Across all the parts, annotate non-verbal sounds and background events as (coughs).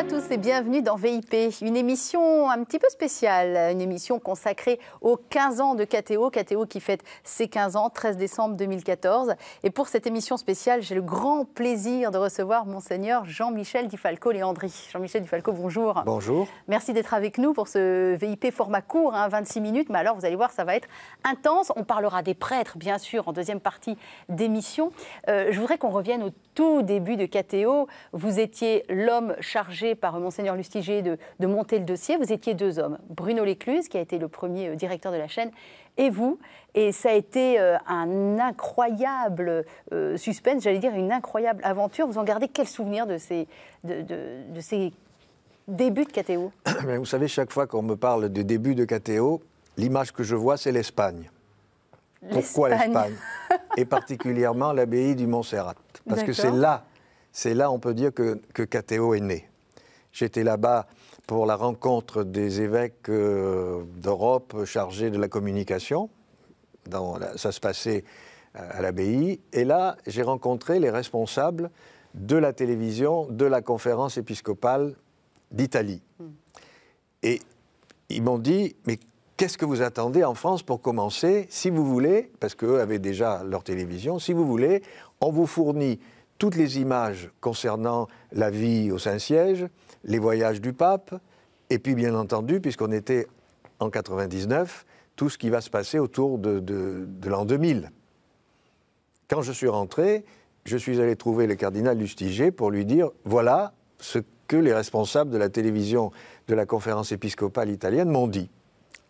à tous et bienvenue dans VIP, une émission un petit peu spéciale, une émission consacrée aux 15 ans de KTO, KTO qui fête ses 15 ans, 13 décembre 2014. Et pour cette émission spéciale, j'ai le grand plaisir de recevoir monseigneur Jean-Michel Dufalco Léandri. Jean-Michel Dufalco, bonjour. Bonjour. Merci d'être avec nous pour ce VIP format court, 26 hein, minutes, mais alors vous allez voir, ça va être intense. On parlera des prêtres, bien sûr, en deuxième partie d'émission. Euh, je voudrais qu'on revienne au tout début de KTO. Vous étiez l'homme chargé par Monseigneur Lustiger de, monter le dossier, vous étiez deux hommes. Bruno Lécluse, qui a été le premier euh, directeur de la chaîne, et vous. Et ça a été euh, un incroyable euh, suspense, j'allais dire une incroyable aventure. Vous en gardez quel souvenir de ces, de, ces débuts de KTO (coughs) Vous savez, chaque fois qu'on me parle des débuts de catéo l'image que je vois, c'est l'Espagne. Pourquoi l'Espagne Et particulièrement l'abbaye du Montserrat. Parce que c'est là, c'est là, on peut dire que, que est né. J'étais là-bas pour la rencontre des évêques euh, d'Europe chargés de la communication. Dans ça se passait à l'abbaye. Et là, j'ai rencontré les responsables de la télévision, de la conférence épiscopale d'Italie. Hmm. Et ils m'ont dit, mais qu'est-ce que vous attendez en France pour commencer Si vous voulez, parce qu'eux avaient déjà leur télévision, si vous voulez, on vous fournit toutes les images concernant la vie au Saint-Siège, les voyages du pape, et puis bien entendu, puisqu'on était en 99, tout ce qui va se passer autour de, l'an 2000. Quand je suis rentré, je suis allé trouver le cardinal Lustiger pour lui dire voilà ce que les responsables de la télévision de la conférence épiscopale italienne m'ont dit.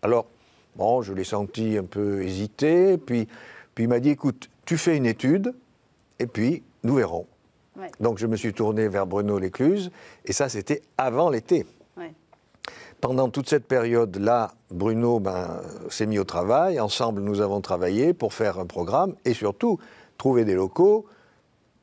Alors, bon, je l'ai senti un peu hésiter, puis, puis il m'a dit écoute, tu fais une étude, et puis nous verrons. Donc je me suis tourné vers Bruno-Lécluse, et ça c'était avant l'été. Pendant toute cette période-là, Bruno ben, s'est mis au travail, ensemble nous avons travaillé pour faire un programme, et surtout trouver des locaux,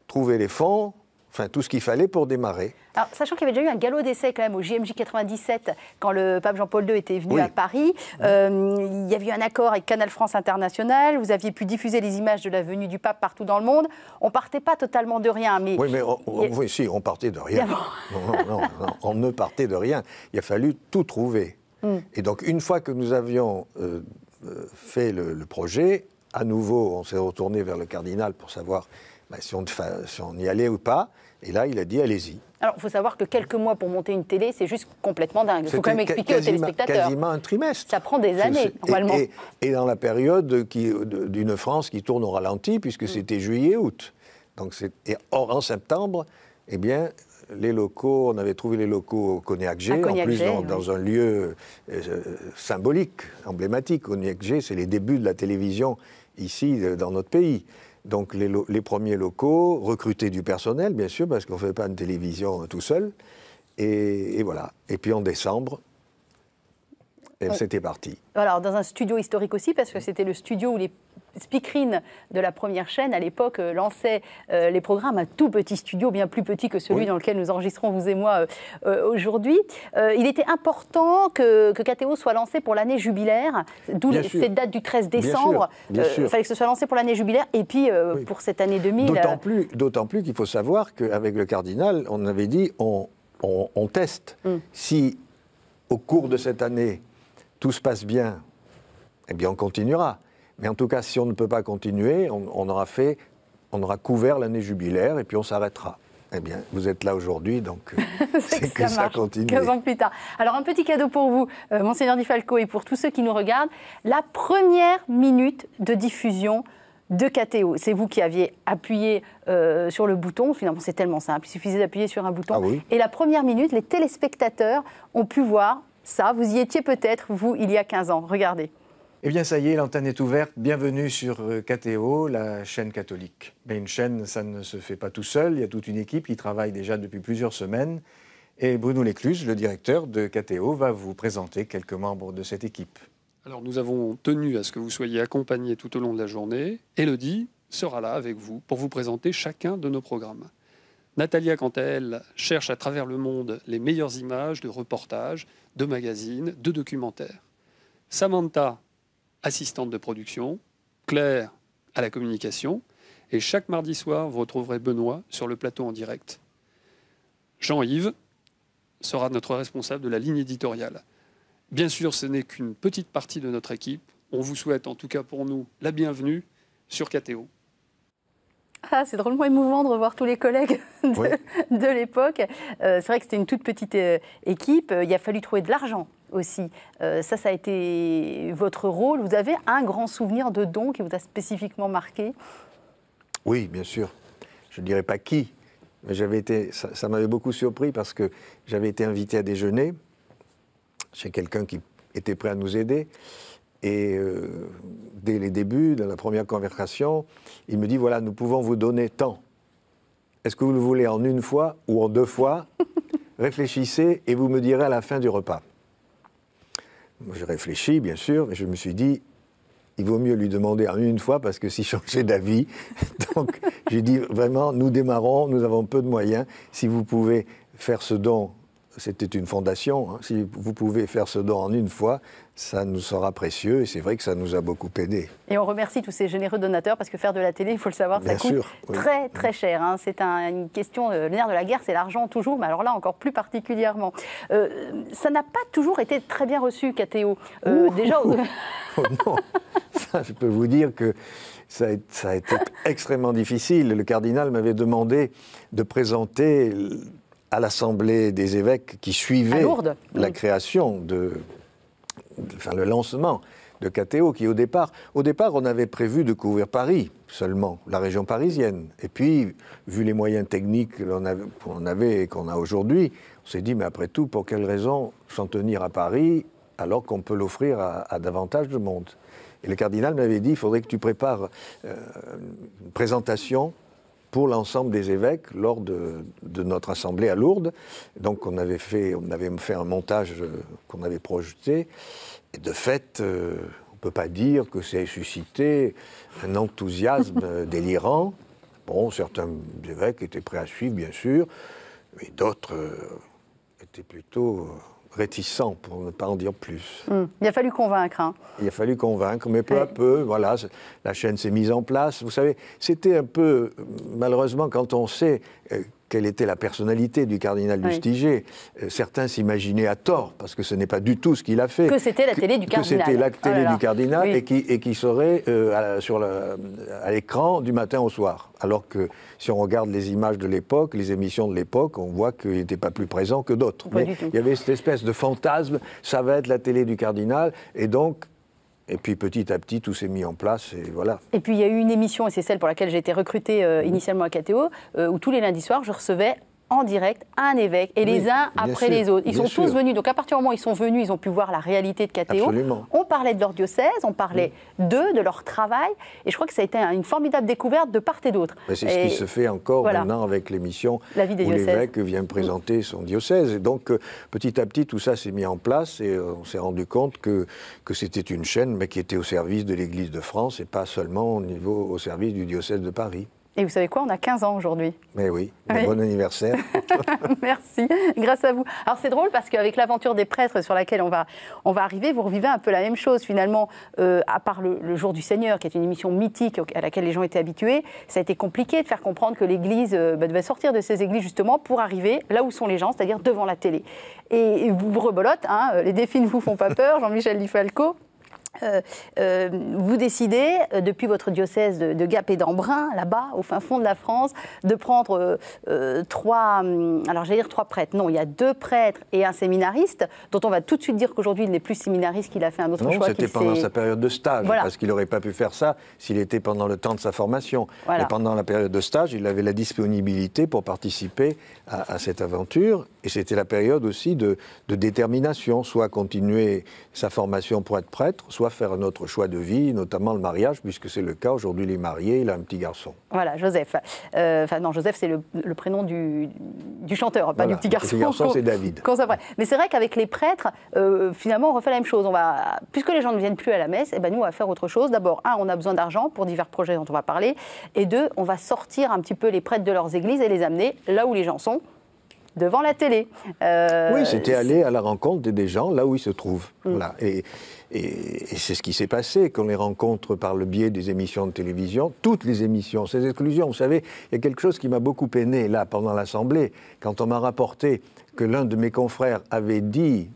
trouver les fonds, enfin tout ce qu'il fallait pour démarrer. Alors, sachant qu'il y avait déjà eu un galop d'essai quand même au JMJ 97, quand le pape Jean-Paul II était venu à Paris, euh, il y avait eu un accord avec Canal France International, vous aviez pu diffuser les images de la venue du pape partout dans le monde. On partait pas totalement de rien, mais... Oui, mais on, si, on partait de rien. (laughs) non, non, on ne partait de rien. Il a fallu tout trouver. Hmm. Et donc, une fois que nous avions euh, euh, fait le, projet, à nouveau, on s'est retourné vers le cardinal pour savoir bah, si, on, si, on, y allait ou pas. Et là, il a dit allez-y. Alors, il faut savoir que quelques mois pour monter une télé, c'est juste complètement dingue. Il faut quand même expliquer aux téléspectateurs. quasiment un trimestre. Ça prend des années, normalement. Et, dans la période d'une France qui tourne au ralenti, puisque mm. c'était juillet-août. Donc, et or, en septembre, eh bien, les locaux, on avait trouvé les locaux au Cognac G, en plus dans, dans un lieu euh, symbolique, emblématique. Cognac G, c'est les débuts de la télévision ici, euh, dans notre pays donc les, premiers locaux, recruter du personnel, bien sûr, parce qu'on ne fait pas une télévision tout seul. et, voilà. Et puis en décembre, et c'était parti. Alors, dans un studio historique aussi, parce que c'était le studio où les speakerines de la première chaîne, à l'époque, euh, lançaient euh, les programmes, un tout petit studio, bien plus petit que celui dans lequel nous enregistrons, vous et moi, euh, aujourd'hui. il était important que, que KTO soit lancé pour l'année jubilaire, d'où cette date du 13 décembre. Il fallait que ce soit lancé pour l'année jubilaire, et puis pour cette année 2000. D'autant plus, qu'il faut savoir qu'avec le cardinal, on avait dit on, on, teste. Mm. Si au cours de cette année, tout se passe bien, eh bien on continuera. Mais en tout cas, si on ne peut pas continuer, on, aura fait, on aura couvert l'année jubilaire et puis on s'arrêtera. Eh bien, vous êtes là aujourd'hui, donc euh, (laughs) c'est que, ça, continue. 15 ans plus tard. Alors, un petit cadeau pour vous, euh, Monseigneur Di Falco, et pour tous ceux qui nous regardent, la première minute de diffusion de KTO. C'est vous qui aviez appuyé euh, sur le bouton. Finalement, c'est tellement simple. Il suffisait d'appuyer sur un bouton. Ah et la première minute, les téléspectateurs ont pu voir ça. Vous y étiez peut-être, vous, il y a 15 ans. Regardez. Eh bien, ça y est, l'antenne est ouverte. Bienvenue sur euh, KTO, la chaîne catholique. Mais une chaîne, ça ne se fait pas tout seul. Il y a toute une équipe qui travaille déjà depuis plusieurs semaines. Et Bruno Lécluse, le directeur de KTO, va vous présenter quelques membres de cette équipe. Alors, nous avons tenu à ce que vous soyez accompagnés tout au long de la journée. Elodie sera là avec vous pour vous présenter chacun de nos programmes. Natalia, quant à elle, cherche à travers le monde les meilleures images de reportages, de magazines, de documentaires. Samantha, assistante de production, Claire, à la communication, et chaque mardi soir, vous retrouverez Benoît sur le plateau en direct. Jean-Yves sera notre responsable de la ligne éditoriale. Bien sûr, ce n'est qu'une petite partie de notre équipe. On vous souhaite en tout cas pour nous la bienvenue sur KTO. Ah, c'est drôlement émouvant de revoir tous les collègues (laughs) de, l'époque. Euh, c'est vrai que c'était une toute petite euh, équipe. Il a fallu trouver de l'argent aussi. Euh, ça, ça a été votre rôle. Vous avez un grand souvenir de don qui vous a spécifiquement marqué Oui, bien sûr. Je ne dirais pas qui, mais j'avais été, ça, m'avait beaucoup surpris parce que j'avais été invité à déjeuner chez quelqu'un qui était prêt à nous aider. Et dès les débuts, dans la première conversation, il me dit, voilà, nous pouvons vous donner tant. Est-ce que vous le voulez en une fois ou en deux fois (laughs) Réfléchissez et vous me direz à la fin du repas. Je réfléchis, bien sûr, mais je me suis dit, il vaut mieux lui demander en une fois parce que s'il changeait d'avis, (laughs) donc j'ai dit vraiment, nous démarrons, nous avons peu de moyens. Si vous pouvez faire ce don, c'était une fondation, hein, si vous pouvez faire ce don en une fois, ça nous sera précieux et c'est vrai que ça nous a beaucoup aidés. Et on remercie tous ces généreux donateurs parce que faire de la télé, il faut le savoir, ça coûte très très cher. Hein. C'est une question, le de la guerre, c'est l'argent toujours, mais alors là encore plus particulièrement. Euh, ça n'a pas toujours été très bien reçu, Cathéo euh, déjà. (laughs) Oh euh, non, je peux vous dire que ça a, ça a été extrêmement difficile. Le cardinal m'avait demandé de présenter à l'Assemblée des évêques qui suivait la création de enfin, le lancement de KTO, qui au départ, au départ, on avait prévu de couvrir Paris seulement, la région parisienne. Et puis, vu les moyens techniques qu'on avait, et qu'on a aujourd'hui, on s'est dit, mais après tout, pour quelle raison s'en tenir à Paris alors qu'on peut l'offrir à, davantage de monde Et le cardinal m'avait dit, il faudrait que tu prépares euh, une présentation pour l'ensemble des évêques lors de, notre assemblée à Lourdes. Donc on avait fait, on avait fait un montage euh, qu'on avait projeté. Et de fait, euh, on ne peut pas dire que ça ait suscité un enthousiasme euh, (laughs) délirant. Bon, certains évêques étaient prêts à suivre, bien sûr, mais d'autres étaient plutôt réticent pour ne pas en dire plus. Hmm. Il a fallu convaincre. Hein. Il a fallu convaincre, mais peu à peu, voilà, la chaîne s'est mise en place. Vous savez, c'était un peu, malheureusement, quand on sait euh, quelle était la personnalité du cardinal oui. Lustiger. Euh, certains s'imaginaient à tort, parce que ce n'est pas du tout ce qu'il a fait. Que c'était la télé du cardinal. Que c'était la télé oh du cardinal et, qui, et qui serait euh, à, sur l'écran du matin au soir. Alors que si on regarde les images de l'époque, les émissions de l'époque, on voit qu'il n'était pas plus présent que d'autres. il y avait cette espèce de fantasme, ça va être la télé du cardinal, et donc et puis petit à petit, tout s'est mis en place et voilà. Et puis il y a eu une émission, et c'est celle pour laquelle j'ai été recrutée euh, initialement à KTO, euh, où tous les lundis soirs, je recevais en direct un évêque, et les uns après les autres. Ils sont tous venus, donc à partir du moment où ils sont venus, ils ont pu voir la réalité de Catéo. On parlait de leur diocèse, on parlait d'eux, de leur travail, et je crois que ça a été une formidable découverte de part et d'autre. C'est ce qui se fait encore maintenant avec l'émission où l'évêque vient mm. présenter son diocèse. Et donc euh, petit à petit, tout ça s'est mis en place, et euh, on s'est rendu compte que, que c'était une chaîne, mais qui était au service de l'Église de France, et pas seulement au, niveau, au service du diocèse de Paris. Et vous savez quoi, on a 15 ans aujourd'hui. Mais oui, bon anniversaire. (laughs) Merci, grâce à vous. Alors c'est drôle parce qu'avec l'aventure des prêtres sur laquelle on va, on va arriver, vous revivez un peu la même chose finalement, euh, à part le, Jour du Seigneur, qui est une émission mythique à laquelle les gens étaient habitués, ça a été compliqué de faire comprendre que l'Église euh, bah, devait sortir de ses églises justement pour arriver là où sont les gens, c'est-à-dire devant la télé. Et, vous, vous rebolote, hein, les défis ne vous font pas peur, Jean-Michel Difalco. Euh, euh, vous décidez, euh, depuis votre diocèse de, Gap et d'Embrun, là-bas, au fin fond de la France, de prendre trois, hum, alors j'allais dire trois prêtres, non, il y a deux prêtres et un séminariste, dont on va tout de suite dire qu'aujourd'hui il n'est plus séminariste, qu'il a fait un autre non, c'était pendant sa période de stage, parce qu'il n'aurait pas pu faire ça s'il était pendant le temps de sa formation. Et pendant la période de stage, il avait la disponibilité pour participer à, cette aventure, et c'était la période aussi de, de détermination, soit continuer sa formation pour être prêtre, soit faire notre choix de vie, notamment le mariage, puisque c'est le cas. Aujourd'hui, il est marié, il a un petit garçon. Voilà, Joseph. Euh, enfin, non, Joseph, c'est le, prénom du, chanteur, pas du petit garçon. Le petit garçon, c'est David. Mais c'est vrai qu'avec les prêtres, euh, finalement, on refait la même chose. On va, puisque les gens ne viennent plus à la messe, eh ben, nous, on va faire autre chose. D'abord, un, on a besoin d'argent pour divers projets dont on va parler. Et deux, on va sortir un petit peu les prêtres de leurs églises et les amener là où les gens sont, devant la télé. Euh, oui, c'était aller à la rencontre des gens là où ils se trouvent. Mm. Et, c'est ce qui s'est passé, qu'on les rencontre par le biais des émissions de télévision, toutes les émissions, ces exclusions. Vous savez, il y a quelque chose qui m'a beaucoup peiné là pendant l'Assemblée, quand on m'a rapporté que l'un de mes confrères avait dit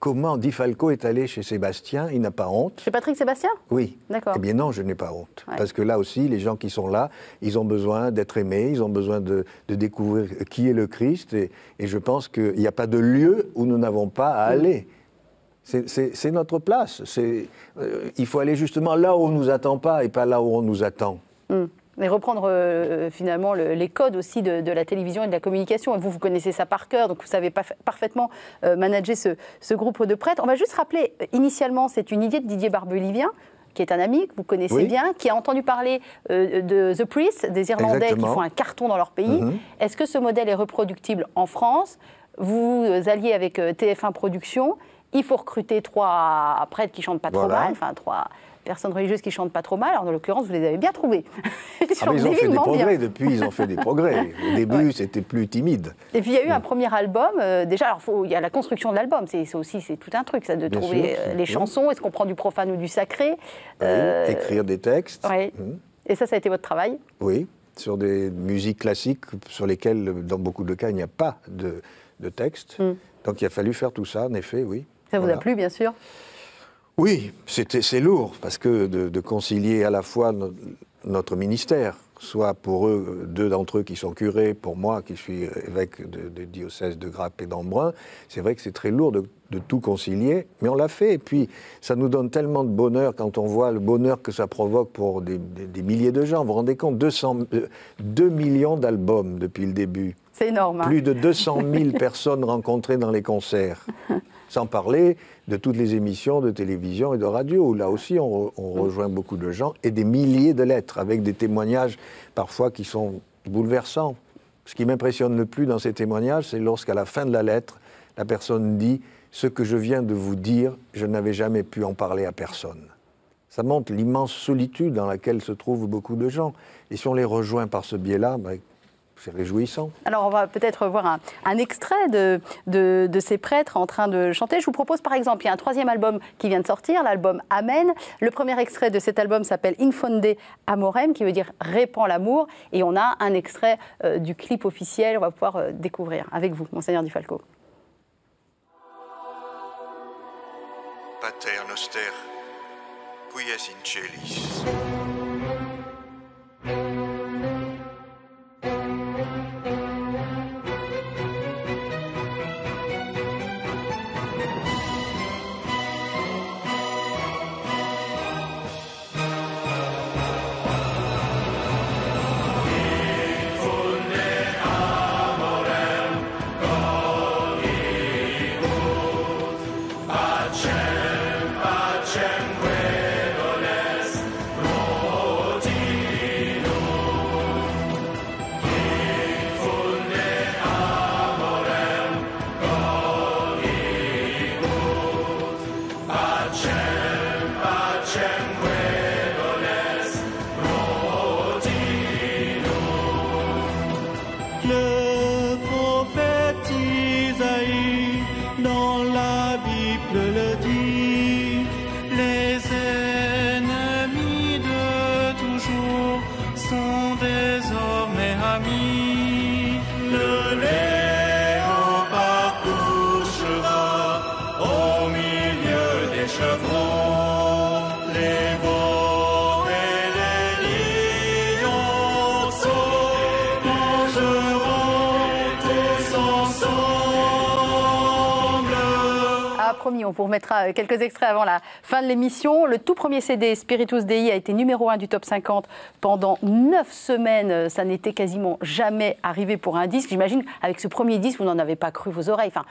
comment Di Falco est allé chez Sébastien, il n'a pas honte. Chez Patrick Sébastien Oui. D'accord. Eh bien non, je n'ai pas honte. Parce que là aussi, les gens qui sont là, ils ont besoin d'être aimés, ils ont besoin de, découvrir qui est le Christ. Et, je pense qu'il n'y a pas de lieu où nous n'avons pas à mm. aller. C'est notre place. Euh, il faut aller justement là où on ne nous attend pas et pas là où on nous attend. Mm mais reprendre euh, finalement les codes aussi de, la télévision et de la communication. vous, vous connaissez ça par cœur, donc vous savez parfaitement euh, manager ce, groupe de prêtres. On va juste rappeler, euh, initialement, c'est une idée de Didier Barbelivien qui est un ami que vous connaissez bien, qui a entendu parler de The Priest, des Irlandais qui font un carton dans leur pays. Mhm. Est-ce que ce modèle est reproductible en France Vous alliez avec TF1 Production. Il faut recruter trois prêtres qui chantent pas trop mal, enfin trois personnes religieuses qui chantent pas trop mal. Alors, en l'occurrence, vous les avez bien trouvées. ah, (laughs) ils ont fait des progrès depuis, ils ont fait des progrès. Au (laughs) début, c'était plus timide. Et puis, il y a eu un mm. premier album. Euh, déjà, alors, il y a la construction de l'album. C'est aussi c'est tout un truc, ça, de trouver euh, les chansons. Est-ce qu'on prend du profane ou du sacré euh, Écrire des textes. Mm. Et ça, ça a été votre travail Oui, sur des musiques classiques sur lesquelles, dans beaucoup de cas, il n'y a pas de, texte. Mm. Donc, il a fallu faire tout ça, en effet, oui. Ça vous a plu, bien sûr oui, c'est lourd, parce que de, concilier à la fois notre ministère, soit pour eux, deux d'entre eux qui sont curés, pour moi qui suis évêque de, diocèse de Grappe et d'Embrun, c'est vrai que c'est très lourd de, tout concilier, mais on l'a fait. Et puis, ça nous donne tellement de bonheur quand on voit le bonheur que ça provoque pour des, milliers de gens. Vous vous rendez compte 200, 2 euh, millions d'albums depuis le début. C'est énorme. Hein. Plus de 200 000 personnes rencontrées dans les concerts. (laughs) Sans parler de toutes les émissions de télévision et de radio, où là aussi on, rejoint beaucoup de gens et des milliers de lettres, avec des témoignages parfois qui sont bouleversants. Ce qui m'impressionne le plus dans ces témoignages, c'est lorsqu'à la fin de la lettre, la personne dit Ce que je viens de vous dire, je n'avais jamais pu en parler à personne. Ça montre l'immense solitude dans laquelle se trouvent beaucoup de gens. Et si on les rejoint par ce biais-là, ben, c'est réjouissant. Alors on va peut-être voir un, extrait de, ces prêtres en train de chanter. Je vous propose par exemple, il y a un troisième album qui vient de sortir, l'album Amen. Le premier extrait de cet album s'appelle Infonde Amorem, qui veut dire répand l'amour. Et on a un extrait euh, du clip officiel, on va pouvoir euh, découvrir avec vous, monseigneur Di Falco. Pater noster, in Euh, quelques extraits avant la fin de l'émission. Le tout premier CD, Spiritus Dei, a été numéro 1 du top 50 pendant 9 semaines. Euh, ça n'était quasiment jamais arrivé pour un disque. J'imagine, avec ce premier disque, vous n'en avez pas cru vos oreilles. Enfin,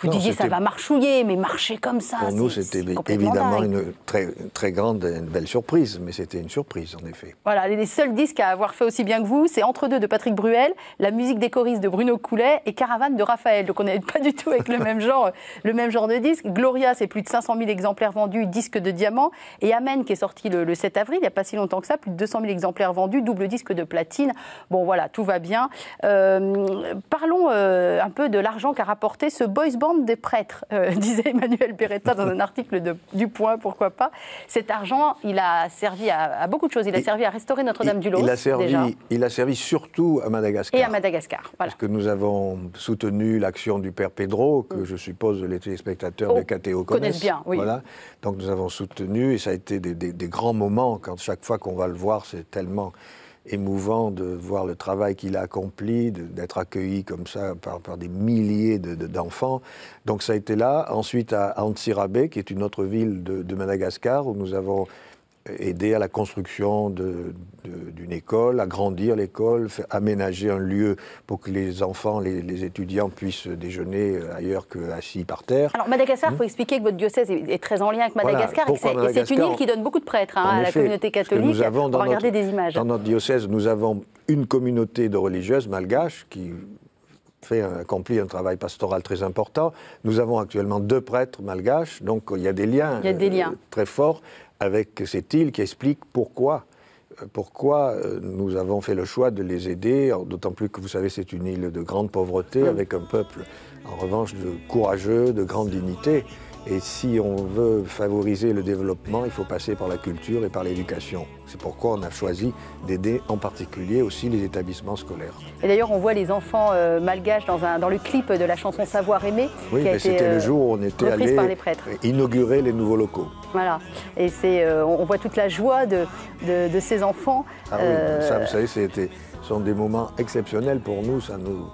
vous disiez ça va marchouiller, mais marcher comme ça. Pour nous, c'était évidemment une très, très grande et belle surprise, mais c'était une surprise en effet. Voilà, les, seuls disques à avoir fait aussi bien que vous, c'est Entre deux de Patrick Bruel, La musique des choristes de Bruno Coulet et Caravane de Raphaël. Donc on n'est pas du tout avec le même genre, le même genre de disque. Gloria, c'est plus de 500 000 exemplaires vendus, disque de diamant. Et Amen, qui est sorti le, 7 avril, il n'y a pas si longtemps que ça, plus de 200 000 exemplaires vendus, double disque de platine. Bon voilà, tout va bien. Euh, parlons euh, un peu de l'argent qu'a rapporté ce Boys des prêtres, euh, (laughs) disait Emmanuel Perretta dans un article du Point, pourquoi pas. Cet argent, il a servi à, beaucoup de choses. Il a servi à restaurer Notre-Dame du Lot. Il a servi, il a servi surtout à Madagascar. Et à Madagascar, voilà. Parce que nous avons soutenu l'action du père Pedro, que mm. je suppose les téléspectateurs oh, de KTO connaissent. connaissent bien, oui. Voilà. Donc nous avons soutenu, et ça a été des grands moments quand chaque fois qu'on va le voir, c'est tellement émouvant de voir le travail qu'il a accompli, d'être accueilli comme ça par, des milliers d'enfants. Donc ça a été là. Ensuite à Antsirabe, qui est une autre ville de, de Madagascar, où nous avons aider à la construction d'une école, agrandir l'école, aménager un lieu pour que les enfants, les, étudiants puissent déjeuner ailleurs qu'assis par terre. Alors Madagascar, il hein faut expliquer que votre diocèse est, très en lien avec Madagascar. et c'est une île qui donne beaucoup de prêtres hein, à la communauté catholique. Nous avons dans notre, des images. Dans notre diocèse, nous avons une communauté de religieuses malgaches qui fait accompli un travail pastoral très important. Nous avons actuellement deux prêtres malgaches, donc il y a des liens, des euh, liens. très forts avec cette île qui explique pourquoi euh, pourquoi euh, nous avons fait le choix de les aider, d'autant plus que vous savez c'est une île de grande pauvreté mmh. avec un peuple en revanche de courageux, de grande dignité. Et si on veut favoriser le développement, il faut passer par la culture et par l'éducation. C'est pourquoi on a choisi d'aider en particulier aussi les établissements scolaires. Et d'ailleurs, on voit les enfants euh, malgaches dans, un, dans, le clip de la chanson Savoir aimer. Oui, mais c'était le euh, jour où on était allé inaugurer les nouveaux locaux. Voilà, et c'est, euh, on voit toute la joie de, de ces enfants. Ah oui, ça, vous savez, ce sont des moments exceptionnels pour nous. Ça nous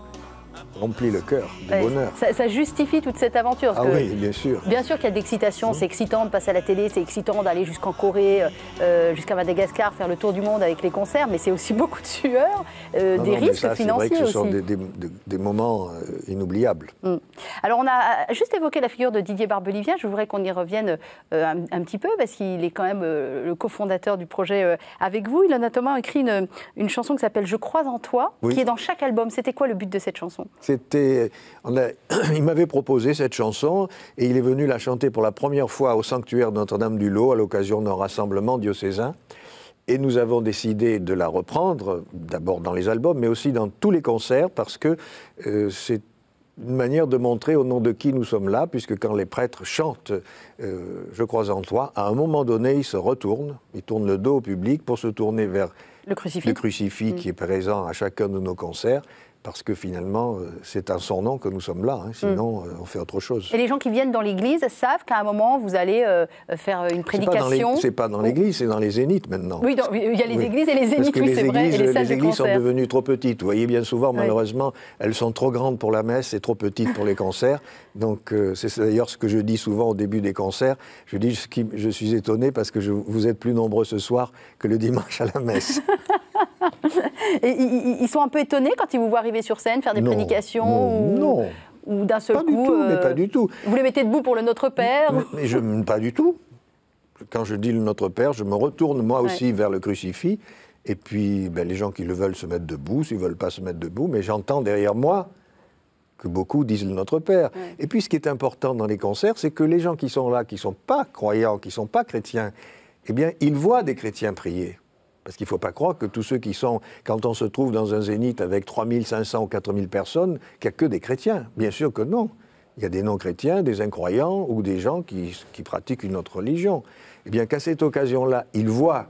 remplit le cœur de bonheur. Ça, justifie toute cette aventure. ah oui, bien sûr. Bien sûr qu'il y a de l'excitation, c'est excitant de passer à la télé, c'est excitant d'aller jusqu'en Corée, euh, euh, jusqu'à Madagascar, faire le tour du monde avec les concerts, mais c'est aussi (laughs) beaucoup de sueur, euh, des risques financiers. C'est Vrai que ce sont Des, moments inoubliables. Mm. Alors on a juste évoqué la figure de Didier Barbelivien, je voudrais qu'on y revienne un, petit peu, parce qu'il est quand même le cofondateur du projet avec vous. Il en a Thomas écrit une, chanson qui s'appelle Je crois en toi, qui est dans chaque album. C'était quoi le but de cette chanson (clears throat) il m'avait proposé cette chanson et il est venu la chanter pour la première fois au sanctuaire Notre-Dame-du-Lot à l'occasion d'un rassemblement diocésain. Et nous avons décidé de la reprendre, d'abord dans les albums, mais aussi dans tous les concerts, parce que euh, c'est une manière de montrer au nom de qui nous sommes là, puisque quand les prêtres chantent euh, Je crois en toi, à un moment donné, ils se retournent, ils tournent le dos au public pour se tourner vers le crucifix, qui est mm. présent à chacun de nos concerts, parce que finalement, euh, c'est à son nom que nous sommes là, hein. sinon mm. euh, on fait autre chose. Et les gens qui viennent dans l'Église savent qu'à un moment, vous allez euh, faire une prédication C'est pas dans l'Église, c'est dans les zéniths maintenant. Oui, il y a les Églises et les zéniths, oui, c'est vrai, et les, les églises sont devenues trop petites. Vous voyez, bien souvent, malheureusement, elles sont trop grandes pour la messe et trop petites pour les concerts. Donc, c'est d'ailleurs ce que je dis souvent au début des concerts. Je dis, je suis étonné parce que vous êtes plus nombreux ce soir que le (laughs) dimanche à la messe. (laughs) Et ils, sont un peu étonnés quand ils vous voient arriver sur scène, faire des prédications ou... d'un seul pas coup. Du tout, euh, pas du tout. Vous les mettez debout pour le Notre Père mais, je, Pas du tout. Quand je dis le Notre Père, je me retourne moi aussi vers le crucifix. Et puis, ben, les gens qui le veulent se mettent debout, s'ils ne veulent pas se mettre debout, mais j'entends derrière moi que beaucoup disent le Notre Père. Et puis, ce qui est important dans les concerts, c'est que les gens qui sont là, qui ne sont pas croyants, qui ne sont pas chrétiens, eh bien, ils voient des chrétiens prier. Parce qu'il ne faut pas croire que tous ceux qui sont, quand on se trouve dans un zénith avec 3500 ou 4000 personnes, qu'il n'y a que des chrétiens. Bien sûr que non. Il y a des non-chrétiens, des incroyants ou des gens qui, pratiquent une autre religion. Eh bien, qu'à cette occasion-là, ils voient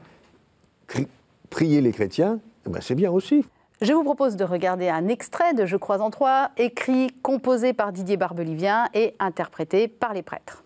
prier les chrétiens, eh ben, c'est bien aussi. Je vous propose de regarder un extrait de Je crois en toi, écrit, composé par Didier Barbelivien et interprété par les prêtres.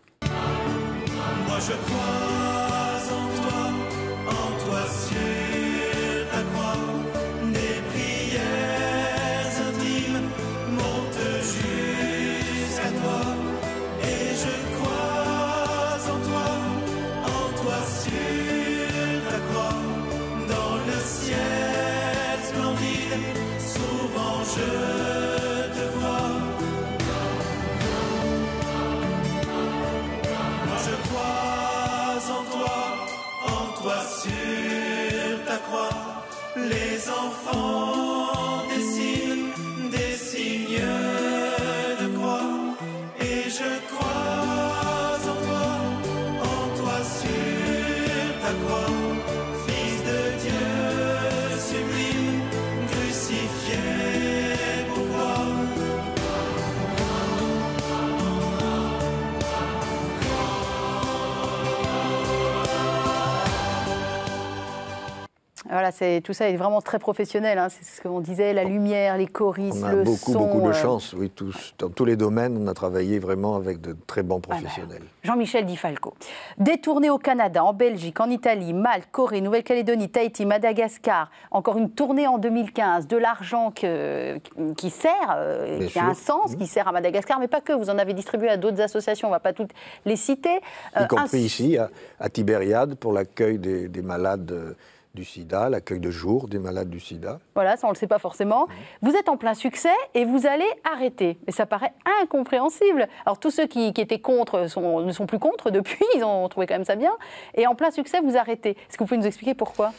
C'est tout ça est vraiment très professionnel. Hein. c'est ce qu'on disait, la lumière, les choristes, le son. On a beaucoup, beaucoup de euh. chance, oui, tous, dans tous les domaines, on a travaillé vraiment avec de très bons ah, bah, professionnels. Jean-Michel Di Falco. Des tournées au Canada, en Belgique, en Italie, Malte, Corée, Nouvelle-Calédonie, Tahiti, Madagascar. Encore une tournée en 2015. De l'argent qui sert, euh, qui a un sens, qui sert à Madagascar, mais pas que. Vous en avez distribué à d'autres associations, on ne va pas toutes les citer. y euh, compris ici, à, à Tibériade, pour l'accueil des, des malades du sida, l'accueil de jour des malades du sida. Voilà, ça on ne le sait pas forcément. Vous êtes en plein succès et vous allez arrêter. Mais ça paraît incompréhensible. Alors tous ceux qui, étaient contre ne sont plus contre depuis, ils ont trouvé quand même ça bien. Et en plein succès, vous arrêtez. Est-ce que vous pouvez nous expliquer pourquoi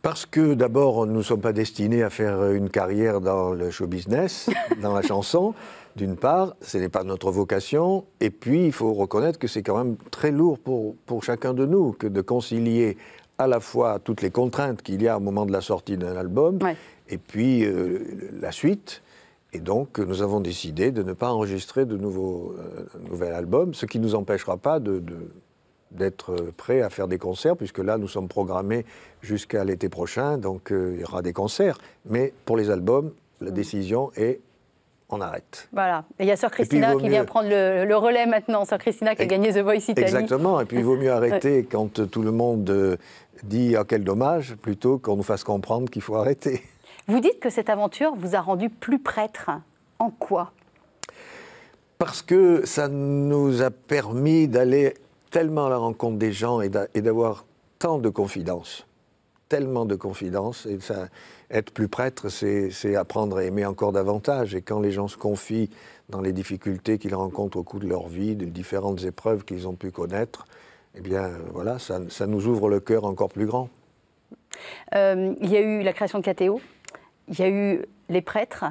parce que d'abord, nous ne sommes pas destinés à faire une carrière dans le show business, (laughs) dans la chanson, d'une part, ce n'est pas notre vocation, et puis il faut reconnaître que c'est quand même très lourd pour, pour chacun de nous que de concilier à la fois toutes les contraintes qu'il y a au moment de la sortie d'un album, et puis euh, la suite. Et donc, nous avons décidé de ne pas enregistrer de nouveau, euh, nouvel album, ce qui ne nous empêchera pas de, d'être prêts à faire des concerts, puisque là, nous sommes programmés jusqu'à l'été prochain, donc euh, il y aura des concerts. Mais pour les albums, la décision est on arrête. Voilà. Et il y a Sœur Christina qui vient prendre le, relais maintenant. Sœur Christina qui a gagné The Voice Italy. – Exactement. Et puis il vaut mieux arrêter quand euh, tout le monde euh, dit Ah, quel dommage, plutôt qu'on nous fasse comprendre qu'il faut arrêter. Vous dites que cette aventure vous a rendu plus prêtre. En quoi Parce que ça nous a permis d'aller tellement à la rencontre des gens et d'avoir tant de confidences tellement de confidences. Et ça, être plus prêtre, c'est apprendre à aimer encore davantage. Et quand les gens se confient dans les difficultés qu'ils rencontrent au cours de leur vie, des différentes épreuves qu'ils ont pu connaître, eh bien voilà, ça, ça nous ouvre le cœur encore plus grand. Euh, il y a eu la création de Catéo, il y a eu les prêtres.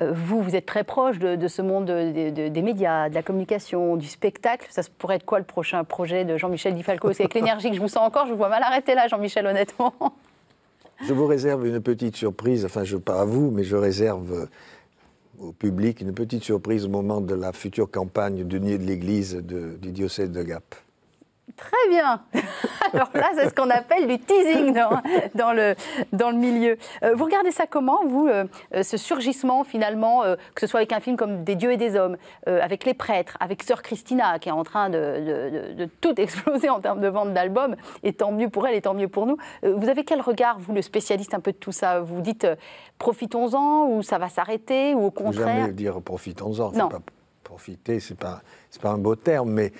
Euh, vous, vous êtes très proche de, ce monde des médias, de la communication, du spectacle. Ça pourrait être quoi le prochain projet de Jean-Michel Di Falco C'est avec l'énergie que je vous sens encore, je vous vois mal arrêter là, Jean-Michel, honnêtement. Je vous réserve une petite surprise, enfin, je, pas à vous, mais je réserve euh, au public une petite surprise au moment de la future campagne du nid de l'église du diocèse de Gap. Très bien. (laughs) Alors là, c'est ce qu'on appelle du teasing dans, le, dans le milieu. Euh, vous regardez ça comment, vous, euh, euh, ce surgissement finalement, que ce soit avec un film comme Des dieux et des hommes, avec les prêtres, avec Sœur Christina, qui est en train de, tout (laughs) exploser en termes de vente d'albums, et tant mieux pour elle, et tant mieux pour nous. vous avez quel regard, vous, le spécialiste un peu de tout ça Vous dites profitons-en, ou ça va s'arrêter, ou au contraire Jamais dire profitons-en. Non. Pas profiter, c'est pas, pas un beau terme, mais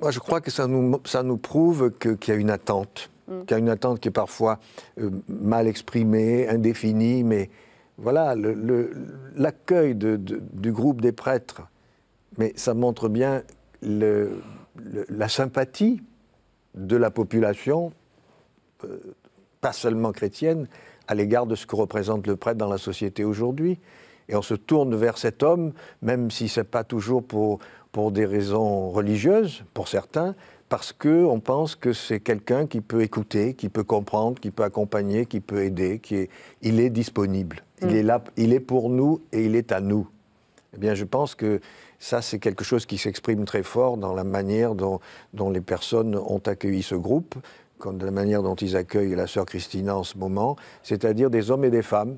moi, je crois que ça nous, prouve qu'il y a une attente, mm. qu'il y a une attente qui est parfois euh, mal exprimée, indéfinie, mais voilà, l'accueil du groupe des prêtres, mais ça montre bien la sympathie de la population, euh, pas seulement chrétienne, à l'égard de ce que représente le prêtre dans la société aujourd'hui. Et on se tourne vers cet homme, même si ce n'est pas toujours pour pour des raisons religieuses, pour certains, parce qu'on pense que c'est quelqu'un qui peut écouter, qui peut comprendre, qui peut accompagner, qui peut aider, qui est, il est disponible. Il mm. est là, il est pour nous et il est à nous. Eh bien, je pense que ça, c'est quelque chose qui s'exprime très fort dans la manière dont, dont les personnes ont accueilli ce groupe, comme de la manière dont ils accueillent la sœur Christina en ce moment, c'est-à-dire des hommes et des femmes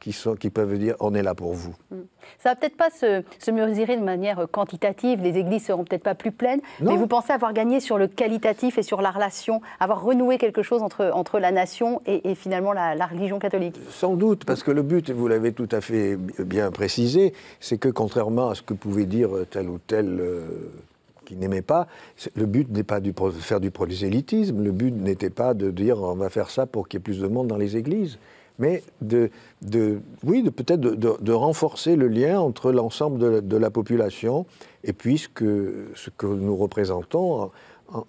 qui, sont, qui peuvent dire on est là pour vous. Hmm. Ça va peut-être pas se, mesurer de manière euh, quantitative, les églises seront peut-être pas plus pleines, mais vous pensez avoir gagné sur le qualitatif et sur la relation, avoir renoué quelque chose entre, entre la nation et, finalement la, religion catholique euh, Sans doute, parce que le but, vous l'avez tout à fait euh, bien précisé, c'est que contrairement à ce que pouvait dire tel ou tel... qui n'aimait pas. Le but n'est pas de faire du prosélytisme, le but n'était pas de dire on va faire ça pour qu'il y ait plus de monde dans les églises mais de, oui, de, peut-être de, renforcer le lien entre l'ensemble de, la population et puis ce que, nous représentons.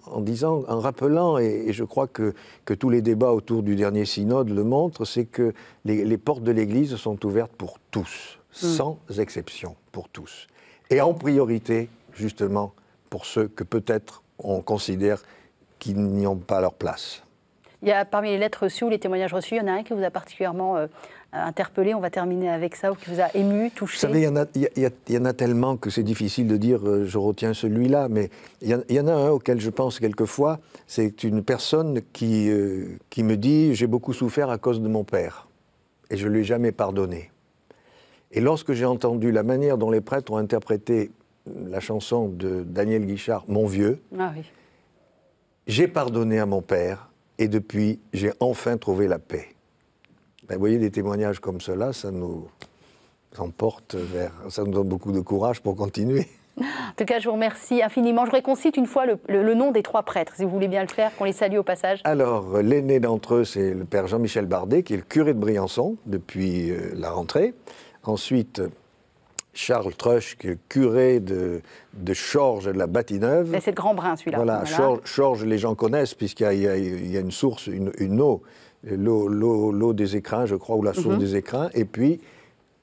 En, disant, en rappelant, et, je crois que, tous les débats autour du dernier synode le montrent, c'est que les, portes de l'Église sont ouvertes pour tous, mm. sans exception, pour tous. Et en priorité, justement, pour ceux que peut-être on considère qu'ils n'y ont pas leur place. Il y a parmi les lettres reçues ou les témoignages reçus, il y en a un qui vous a particulièrement euh, interpellé, on va terminer avec ça, ou qui vous a ému, touché Vous savez, il y, en a, tellement que c'est difficile de dire euh, je retiens celui-là, mais il y, en, a un auquel je pense quelquefois, c'est une personne qui, euh, qui me dit j'ai beaucoup souffert à cause de mon père, et je ne ai jamais pardonné. Et lorsque j'ai entendu la manière dont les prêtres ont interprété la chanson de Daniel Guichard, Mon vieux, ah j'ai pardonné à mon père, et depuis, j'ai enfin trouvé la paix. Ben, vous voyez, des témoignages comme cela, ça nous emporte vers. Ça nous donne beaucoup de courage pour continuer. (laughs) En tout cas, je vous remercie infiniment. Je voudrais qu'on cite une fois le, nom des trois prêtres, si vous voulez bien le faire, qu'on les salue au passage. Alors, euh, l'aîné d'entre eux, c'est le père Jean-Michel Bardet, qui est le curé de Briançon depuis euh, la rentrée. Ensuite, Charles Truch, curé de, de Chorges, la Bâtineuve. C'est le Grand brin, celui-là. Voilà, Chorges, les gens connaissent, puisqu'il y, a une source, une, eau, l'eau des écrins, je crois, ou la source mhm. des écrins. Et puis,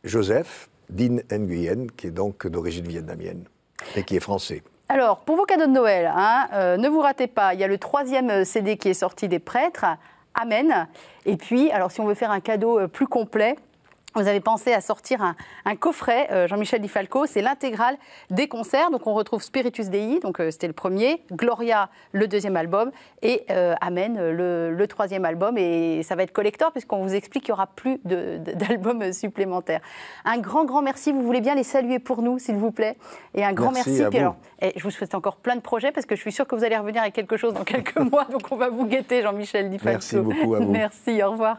Joseph, Din Nguyen, qui est donc d'origine vietnamienne et qui est français. Alors, pour vos cadeaux de Noël, hein, euh, ne vous ratez pas, il y a le troisième euh, CD qui est sorti des prêtres, Amen. Et puis, alors si on veut faire un cadeau euh, plus complet, vous avez pensé à sortir un, coffret, euh, Jean-Michel Di Falco, c'est l'intégrale des concerts. Donc on retrouve Spiritus Dei, donc euh, c'était le premier, Gloria, le deuxième album, et euh, Amen, le, troisième album. Et ça va être collector, puisqu'on vous explique qu'il n'y aura plus d'albums supplémentaires. Un grand, grand merci. Vous voulez bien les saluer pour nous, s'il vous plaît. Et un grand merci. et eh, je vous souhaite encore plein de projets, parce que je suis sûre que vous allez revenir avec quelque chose dans quelques (laughs) mois. Donc on va vous guetter, Jean-Michel Di Falco. Merci beaucoup à (laughs) Merci, au revoir.